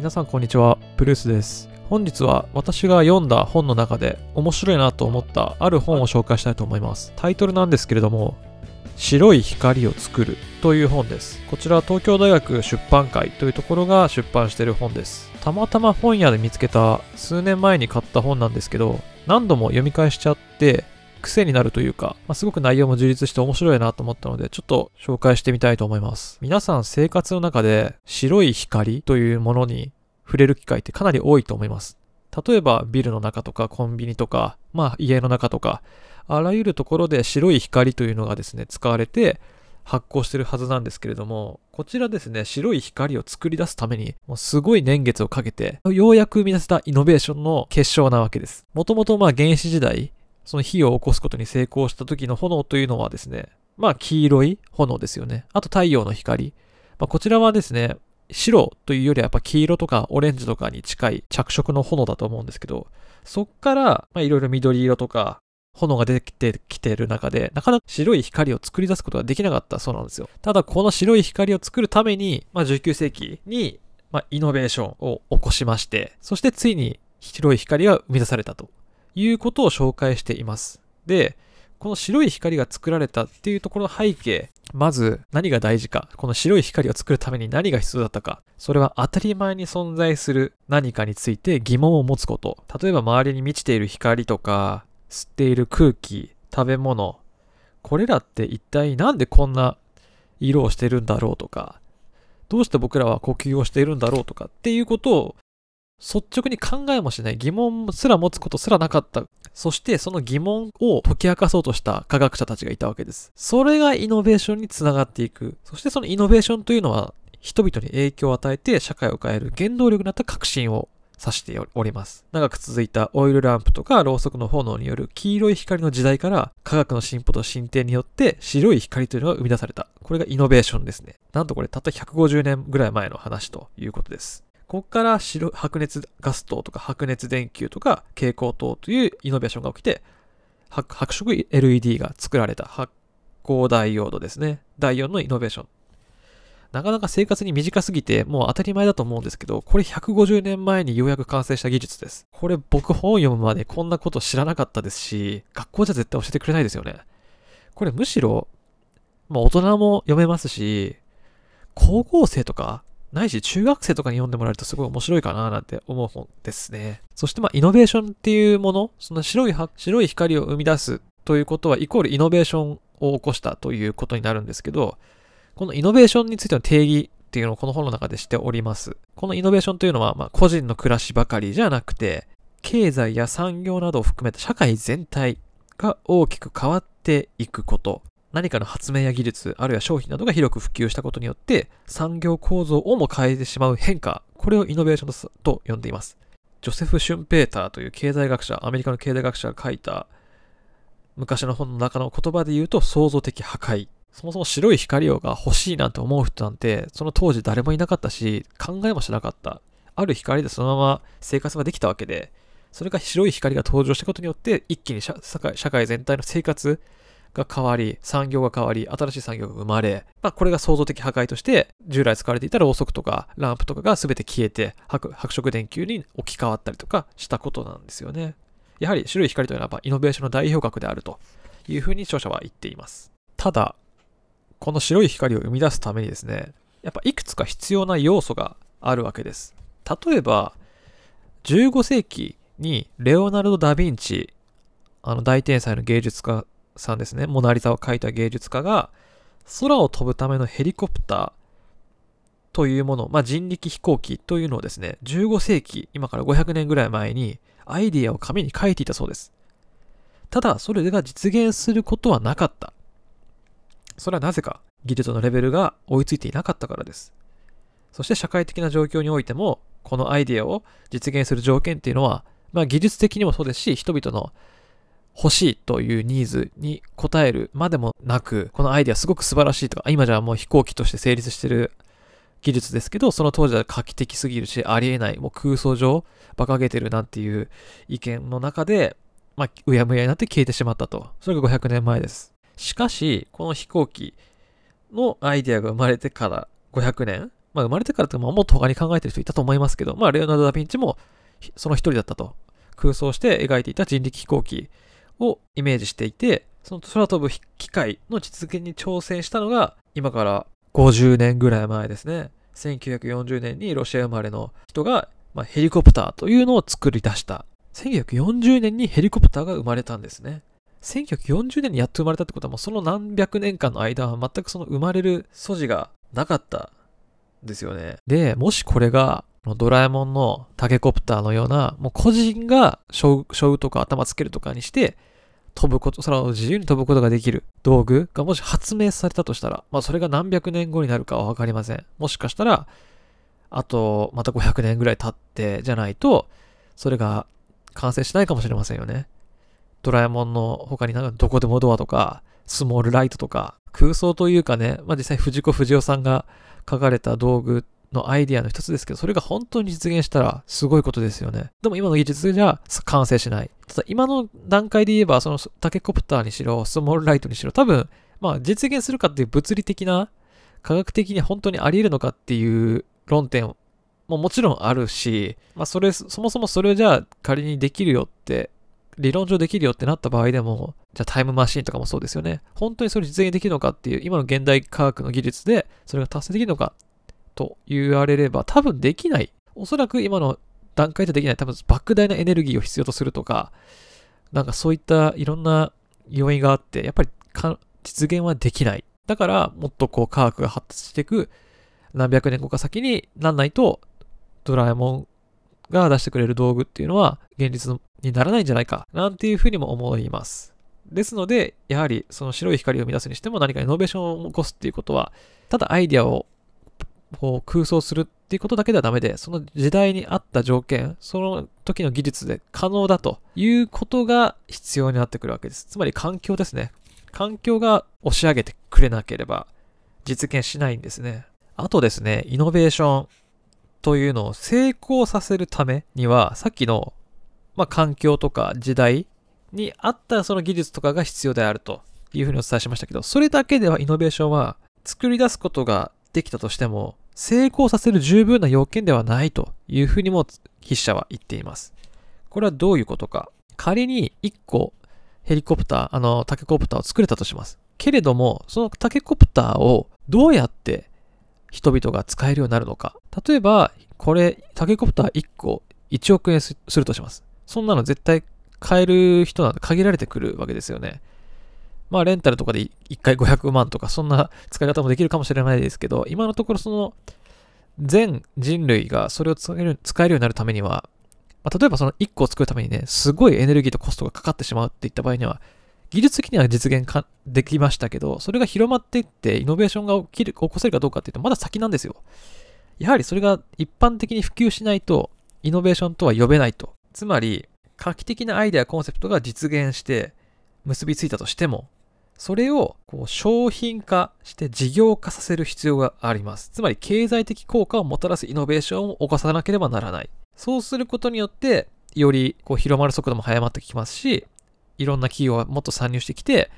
皆さんこんにちは、ブルースです。本日は私が読んだ本の中で面白いなと思ったある本を紹介したいと思います。タイトルなんですけれども、白い光を作るという本です。こちら東京大学出版会というところが出版している本です。たまたま本屋で見つけた数年前に買った本なんですけど、何度も読み返しちゃって、癖になるというか、まあ、すごく内容も充実して面白いなと思ったので、ちょっと紹介してみたいと思います。皆さん生活の中で白い光というものに触れる機会ってかなり多いと思います。例えばビルの中とかコンビニとか、まあ家の中とか、あらゆるところで白い光というのがですね、使われて発光してるはずなんですけれども、こちらですね、白い光を作り出すために、もうすごい年月をかけて、ようやく生み出せたイノベーションの結晶なわけです。もともとまあ原始時代、その火を起こすことに成功した時の炎というのはですね、まあ黄色い炎ですよね。あと太陽の光。まあ、こちらはですね、白というよりはやっぱ黄色とかオレンジとかに近い着色の炎だと思うんですけど、そっからいろいろ緑色とか炎が出てきてる中で、なかなか白い光を作り出すことができなかったそうなんですよ。ただこの白い光を作るために、まあ、19世紀に、まあ、イノベーションを起こしまして、そしてついに白い光が生み出されたということを紹介しています。で、この白い光が作られたっていうところの背景、まず何が大事か、この白い光を作るために何が必要だったか、それは当たり前に存在する何かについて疑問を持つこと。例えば周りに満ちている光とか、吸っている空気、食べ物、これらって一体何でこんな色をしてるんだろうとか、どうして僕らは呼吸をしているんだろうとかっていうことを率直に考えもしない疑問すら持つことすらなかった。そしてその疑問を解き明かそうとした科学者たちがいたわけです。それがイノベーションにつながっていく。そしてそのイノベーションというのは人々に影響を与えて社会を変える原動力になった革新を指しております。長く続いたオイルランプとかろうそくの炎による黄色い光の時代から科学の進歩と進展によって白い光というのが生み出された。これがイノベーションですね。なんとこれたった150年ぐらい前の話ということです。ここから白白熱ガス灯とか白熱電球とか蛍光灯というイノベーションが起きて白色 LED が作られた発光ダイオードですね。第4のイノベーション。なかなか生活に短すぎて、もう当たり前だと思うんですけど、これ150年前にようやく完成した技術です。これ僕本読むまでこんなこと知らなかったですし、学校じゃ絶対教えてくれないですよね。これむしろ、まあ大人も読めますし、高校生とかないし中学生とかに読んでもらえるとすごい面白いかななんて思う本ですね。そしてまあイノベーションっていうもの、その白い白い光を生み出すということはイコールイノベーションを起こしたということになるんですけど、このイノベーションについての定義っていうのをこの本の中でしております。このイノベーションというのは、まあ、個人の暮らしばかりじゃなくて、経済や産業などを含めた社会全体が大きく変わっていくこと。何かの発明や技術、あるいは商品などが広く普及したことによって、産業構造をも変えてしまう変化、これをイノベーションと呼んでいます。ジョセフ・シュンペーターという経済学者、アメリカの経済学者が書いた昔の本の中の言葉で言うと創造的破壊。そもそも白い光をが欲しいなんて思う人なんて、その当時誰もいなかったし、考えもしなかった。ある光でそのまま生活ができたわけで、それが白い光が登場したことによって、一気に社会全体の生活、が変わり、産業が変わり、新しい産業が生まれ、まあ、これが創造的破壊として、従来使われていたろうそくとかランプとかが全て消えて白、白色電球に置き換わったりとかしたことなんですよね。やはり白い光というのはイノベーションの代表格であるというふうに著者は言っています。ただ、この白い光を生み出すためにですね、やっぱいくつか必要な要素があるわけです。例えば、15世紀にレオナルド・ダ・ヴィンチ、あの大天才の芸術家さんですね、モナリザを描いた芸術家が、空を飛ぶためのヘリコプターというもの、まあ、人力飛行機というのをですね、15世紀、今から500年ぐらい前に、アイディアを紙に書いていたそうです。ただ、それが実現することはなかった。それはなぜか、技術のレベルが追いついていなかったからです。そして社会的な状況においても、このアイディアを実現する条件っていうのは、まあ、技術的にもそうですし、人々の欲しいというニーズに応えるまでもなく、このアイデアすごく素晴らしいとか、今じゃもう飛行機として成立してる技術ですけど、その当時は画期的すぎるし、ありえない、もう空想上、馬鹿げてるなんていう意見の中で、まあ、うやむやになって消えてしまったと。それが500年前です。しかし、この飛行機のアイデアが生まれてから500年、まあ、生まれてからとて、まあ、もっと他に考えてる人いたと思いますけど、まあ、レオナルド・ダ・ヴィンチもその一人だったと。空想して描いていた人力飛行機をイメージしていて、その空飛ぶ機械の実現に挑戦したのが、今から50年ぐらい前ですね。1940年にロシア生まれの人が、まあ、ヘリコプターというのを作り出した。1940年にヘリコプターが生まれたんですね。1940年にやっと生まれたってことは、もうその何百年間の間は全くその生まれる素地がなかったんですよね。で、もしこれがドラえもんのタケコプターのような、もう個人が将棋とか頭つけるとかにして、飛ぶこと、空を自由に飛ぶことができる道具がもし発明されたとしたら、まあそれが何百年後になるかはわかりません。もしかしたら、あとまた500年ぐらい経ってじゃないと、それが完成しないかもしれませんよね。ドラえもんの他になんかどこでもドアとか、スモールライトとか、空想というかね、まあ実際藤子不二雄さんが書かれた道具のアイデアの一つですけど、それが本当に実現したらすごいことですよね。でも今の技術じゃ完成しない。ただ今の段階で言えば、そのタケコプターにしろ、スモールライトにしろ、多分、まあ実現するかっていう物理的な、科学的に本当にあり得るのかっていう論点ももちろんあるし、まあそれ、そもそもそれじゃあ仮にできるよって理論上できるよってなった場合でも、じゃあタイムマシンとかもそうですよね。本当にそれ実現できるのかっていう、今の現代科学の技術でそれが達成できるのかと言われれば多分できない。おそらく今の段階じゃできない。多分莫大なエネルギーを必要とするとか、なんかそういったいろんな要因があって、やっぱり実現はできない。だからもっとこう科学が発達していく何百年後か先になんないとドラえもんが出してくれる道具っていうのは現実にならないんじゃないかなんていうふうにも思います。ですので、やはりその白い光を生み出すにしても何かイノベーションを起こすっていうことは、ただアイデアをこう空想するっていうことだけではダメで、その時代に合った条件、その時の技術で可能だということが必要になってくるわけです。つまり環境ですね。環境が押し上げてくれなければ実現しないんですね。あとですね、イノベーションというのを成功させるためには、さっきの、まあ、環境とか時代に合ったその技術とかが必要であるというふうにお伝えしましたけど、それだけではイノベーションは作り出すことができたとしても、成功させる十分な要件ではないというふうにも筆者は言っています。これはどういうことか。仮に1個ヘリコプター、あの、タケコプターを作れたとします。けれども、そのタケコプターをどうやって人々が使えるようになるのか。例えば、これ、タケコプター1個1億円するとします。そんなの絶対買える人なんて限られてくるわけですよね。まあ、レンタルとかで1回500万とか、そんな使い方もできるかもしれないですけど、今のところその、全人類がそれを使える使えるようになるためには、まあ、例えばその1個を作るためにね、すごいエネルギーとコストがかかってしまうっていった場合には、技術的には実現かできましたけど、それが広まっていって、イノベーションが起きる起こせるかどうかっていうと、まだ先なんですよ。やはりそれが一般的に普及しないと、イノベーションとは呼べないと。つまり、画期的なアイデア、コンセプトが実現して、結びついたとしても、それをこう商品化して事業化させる必要があります。つまり経済的効果をもたらすイノベーションを起こさなければならない。そうすることによって、よりこう広まる速度も早まってきますし、いろんな企業がもっと参入してきて、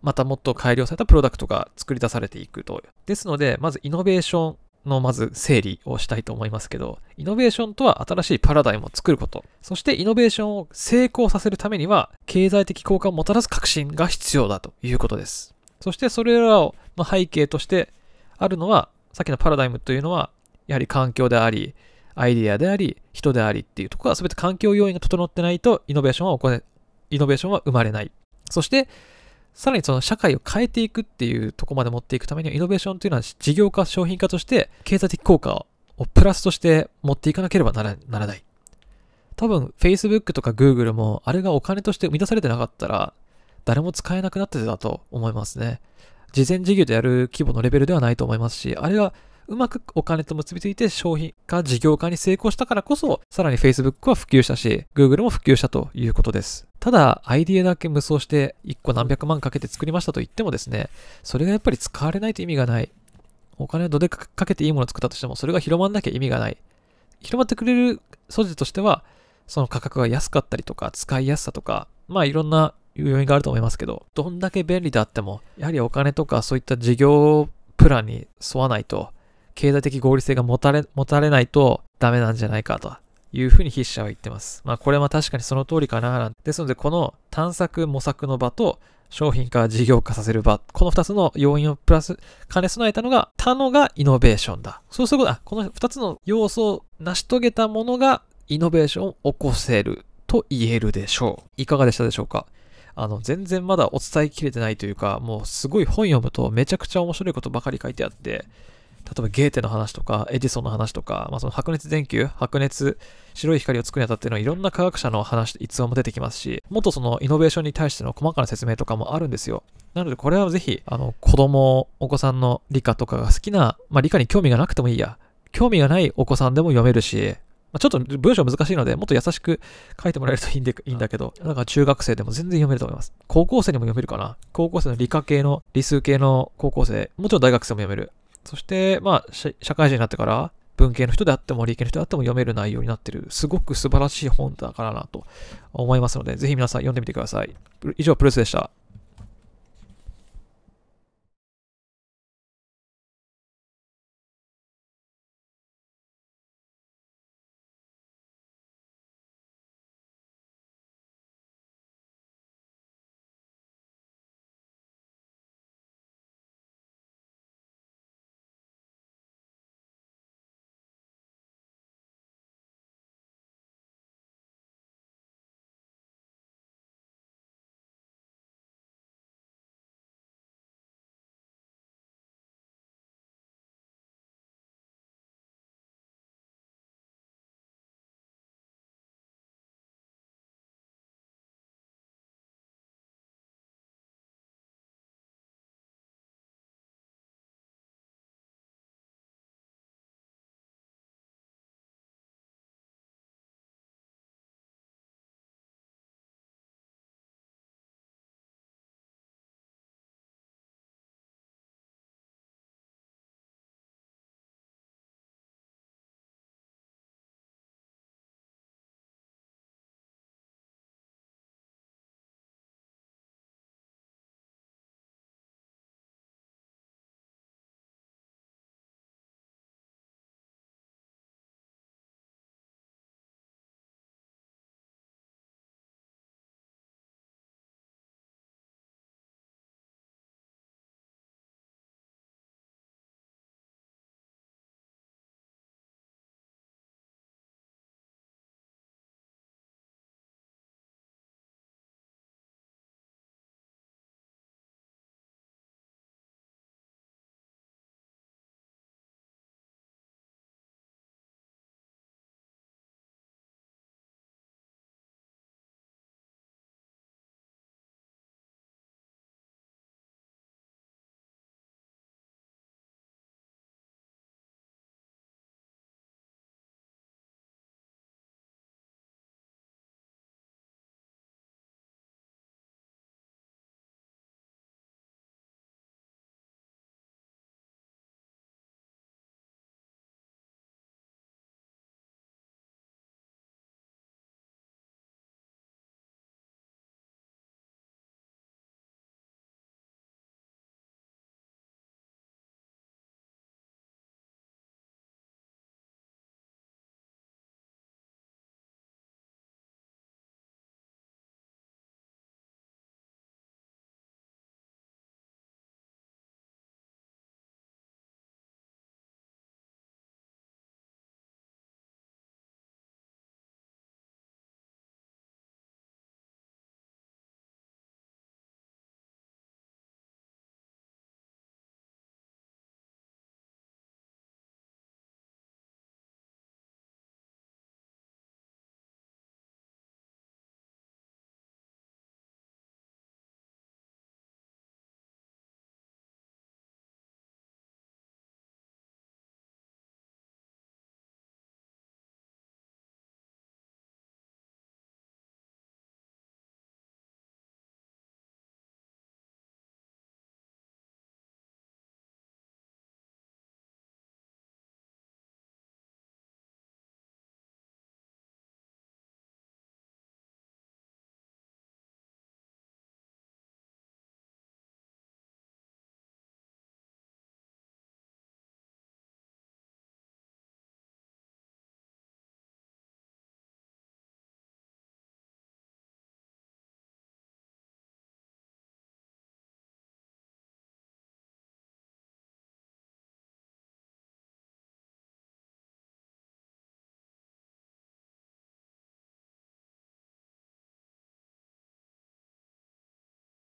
またもっと改良されたプロダクトが作り出されていくと。ですので、まずイノベーションのまず整理をしたいと思いますけど、イノベーションとは新しいパラダイムを作ること、そしてイノベーションを成功させるためには、経済的効果をもたらす革新が必要だということです。そしてそれらの背景としてあるのは、さっきのパラダイムというのは、やはり環境であり、アイデアであり、人でありっていうところは全て環境要因が整ってないとイノベーションは起これ、イノベーションは生まれない。そして、さらにその社会を変えていくっていうとこまで持っていくためには、イノベーションというのは事業化、商品化として、経済的効果をプラスとして持っていかなければならない。多分、Facebook とか Google も、あれがお金として生み出されてなかったら、誰も使えなくなってたと思いますね。事前事業でやる規模のレベルではないと思いますし、あれがうまくお金と結びついて商品化、事業化に成功したからこそ、さらに Facebook は普及したし、Google も普及したということです。ただ、アイディアだけ無双して、1個何百万かけて作りましたと言ってもですね、それがやっぱり使われないと意味がない。お金をどでかけていいものを作ったとしても、それが広まんなきゃ意味がない。広まってくれる素地としては、その価格が安かったりとか、使いやすさとか、まあいろんな要因があると思いますけど、どんだけ便利であっても、やはりお金とかそういった事業プランに沿わないと、経済的合理性が持たれ、持たれないとダメなんじゃないかというふうに筆者は言ってます。まあこれは確かにその通りかなですのでこの探索模索の場と商品化事業化させる場、この2つの要因をプラス兼ね備えたのが他のがイノベーションだ。そうすることは、この2つの要素を成し遂げたものがイノベーションを起こせると言えるでしょう。いかがでしたでしょうかあの、全然まだお伝えきれてないというか、もうすごい本読むとめちゃくちゃ面白いことばかり書いてあって、例えばゲーテの話とか、エジソンの話とか、まあ、その白熱電球、白熱、白い光を作るにあたってのいろんな科学者の話、逸話も出てきますし、もっとそのイノベーションに対しての細かな説明とかもあるんですよ。なのでこれはぜひ、あの、子供、お子さんの理科とかが好きな、まあ、理科に興味がなくてもいいや。興味がないお子さんでも読めるし、まあ、ちょっと文章難しいので、もっと優しく書いてもらえるといいんでいいんだけど、なんか中学生でも全然読めると思います。高校生にも読めるかな。高校生の理科系の、理数系の高校生、もちろん大学生も読める。そして、まあ、社会人になってから、文系の人であっても理系の人であっても読める内容になってる、すごく素晴らしい本だからなと思いますので、ぜひ皆さん読んでみてください。以上、プルースでした。